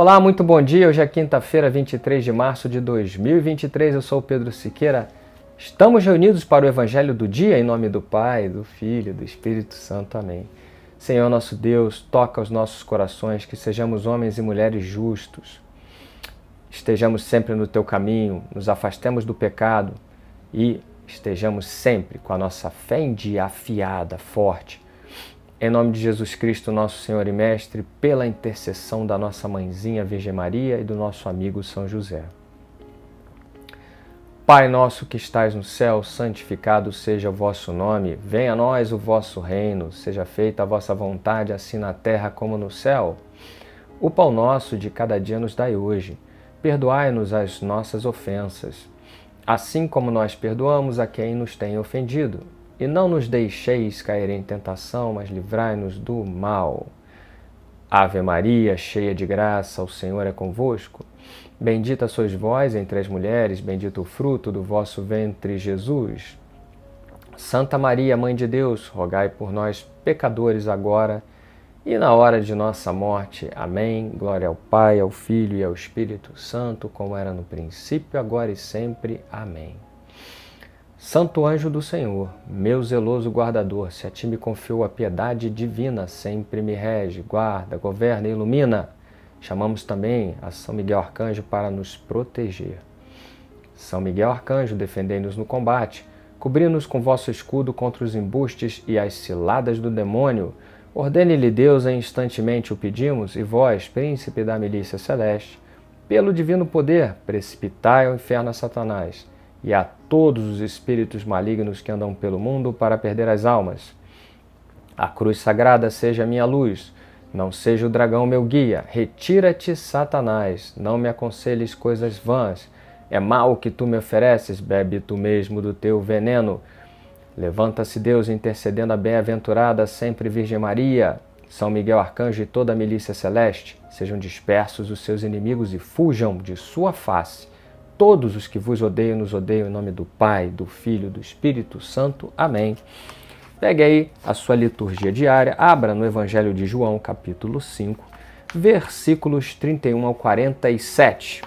Olá, muito bom dia. Hoje é quinta-feira, 23 de março de 2023. Eu sou o Pedro Siqueira. Estamos reunidos para o Evangelho do Dia, em nome do Pai, do Filho, do Espírito Santo. Amém. Senhor nosso Deus, toca os nossos corações, que sejamos homens e mulheres justos. Estejamos sempre no teu caminho, nos afastemos do pecado e estejamos sempre com a nossa fé em dia afiada, forte, em nome de Jesus Cristo, nosso Senhor e Mestre, pela intercessão da nossa mãezinha Virgem Maria e do nosso amigo São José. Pai nosso que estais no céu, santificado seja o vosso nome, venha a nós o vosso reino, seja feita a vossa vontade, assim na terra como no céu. O pão nosso de cada dia nos dai hoje, perdoai-nos as nossas ofensas, assim como nós perdoamos a quem nos tem ofendido e não nos deixeis cair em tentação, mas livrai-nos do mal. Ave Maria, cheia de graça, o Senhor é convosco. Bendita sois vós entre as mulheres, bendito o fruto do vosso ventre, Jesus. Santa Maria, Mãe de Deus, rogai por nós, pecadores, agora e na hora de nossa morte. Amém. Glória ao Pai, ao Filho e ao Espírito Santo, como era no princípio, agora e sempre. Amém. Santo anjo do Senhor, meu zeloso guardador, se a ti me confiou a piedade divina, sempre me rege, guarda, governa e ilumina. Chamamos também a São Miguel Arcanjo para nos proteger. São Miguel Arcanjo, defendei-nos no combate, cobri-nos com vosso escudo contra os embustes e as ciladas do demônio. Ordene-lhe Deus, e instantemente o pedimos, e vós, príncipe da milícia celeste, pelo divino poder, precipitai ao inferno a Satanás e a todos os espíritos malignos que andam pelo mundo para perder as almas. A cruz sagrada seja minha luz, não seja o dragão meu guia. Retira-te, Satanás, não me aconselhes coisas vãs. É mal que tu me ofereces, bebe tu mesmo do teu veneno. Levanta-se Deus intercedendo a bem-aventurada sempre Virgem Maria, São Miguel Arcanjo e toda a milícia celeste. Sejam dispersos os seus inimigos e fujam de sua face todos os que vos odeiam, nos odeiam em nome do Pai, do Filho, do Espírito Santo. Amém. Pegue aí a sua liturgia diária, abra no Evangelho de João, capítulo 5, versículos 31 ao 47.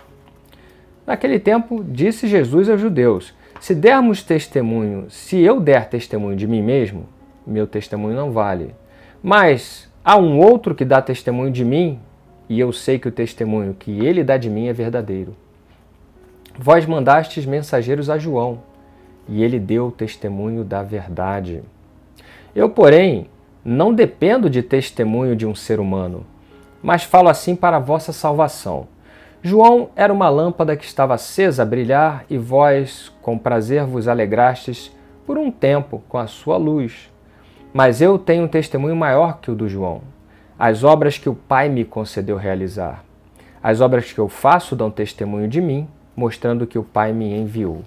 Naquele tempo, disse Jesus aos judeus: Se dermos testemunho, se eu der testemunho de mim mesmo, meu testemunho não vale. Mas há um outro que dá testemunho de mim, e eu sei que o testemunho que ele dá de mim é verdadeiro. Vós mandastes mensageiros a João, e ele deu testemunho da verdade. Eu, porém, não dependo de testemunho de um ser humano, mas falo assim para a vossa salvação. João era uma lâmpada que estava acesa a brilhar, e vós, com prazer, vos alegrastes por um tempo com a sua luz. Mas eu tenho um testemunho maior que o do João. As obras que o Pai me concedeu realizar. As obras que eu faço dão testemunho de mim mostrando que o Pai me enviou.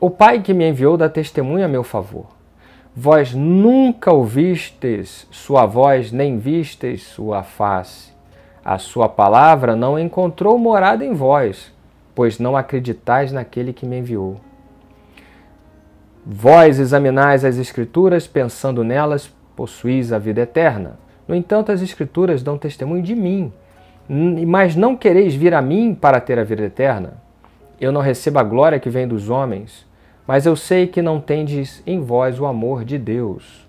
O Pai que me enviou dá testemunha a meu favor. Vós nunca ouvistes sua voz, nem vistes sua face. A sua palavra não encontrou morada em vós, pois não acreditais naquele que me enviou. Vós examinais as Escrituras, pensando nelas, possuís a vida eterna. No entanto, as Escrituras dão testemunho de mim, mas não quereis vir a mim para ter a vida eterna. Eu não recebo a glória que vem dos homens, mas eu sei que não tendes em vós o amor de Deus.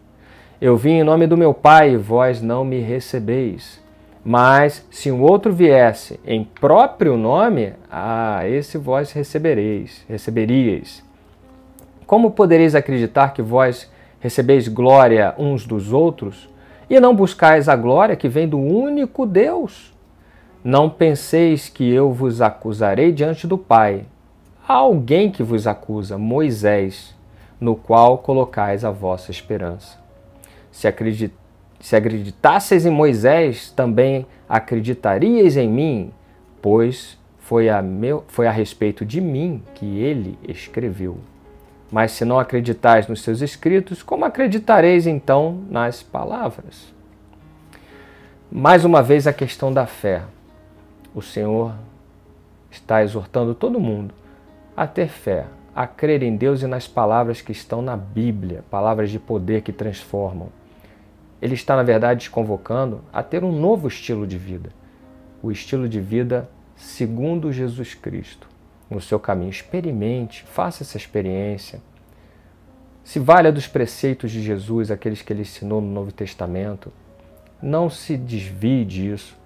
Eu vim em nome do meu Pai e vós não me recebeis. Mas se um outro viesse em próprio nome, ah, esse vós recebereis, receberíeis. Como podereis acreditar que vós recebeis glória uns dos outros e não buscais a glória que vem do único Deus? Não penseis que eu vos acusarei diante do Pai. Há alguém que vos acusa, Moisés, no qual colocais a vossa esperança. Se, acredit... Se acreditasseis em Moisés, também acreditarias em mim, pois foi a, meu... foi a respeito de mim que ele escreveu. Mas se não acreditais nos seus escritos, como acreditareis então nas palavras? Mais uma vez a questão da fé. O Senhor está exortando todo mundo a ter fé, a crer em Deus e nas palavras que estão na Bíblia, palavras de poder que transformam. Ele está, na verdade, te convocando a ter um novo estilo de vida, o estilo de vida segundo Jesus Cristo. No seu caminho, experimente, faça essa experiência. Se valha dos preceitos de Jesus, aqueles que ele ensinou no Novo Testamento. Não se desvie disso.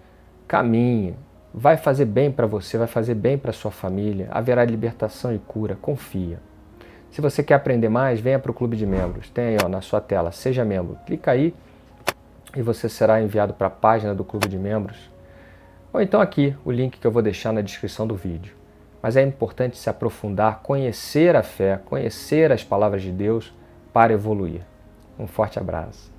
Caminhe, vai fazer bem para você, vai fazer bem para sua família, haverá libertação e cura, confia. Se você quer aprender mais, venha para o clube de membros. Tem aí ó, na sua tela, seja membro. Clica aí e você será enviado para a página do clube de membros. Ou então aqui, o link que eu vou deixar na descrição do vídeo. Mas é importante se aprofundar, conhecer a fé, conhecer as palavras de Deus para evoluir. Um forte abraço.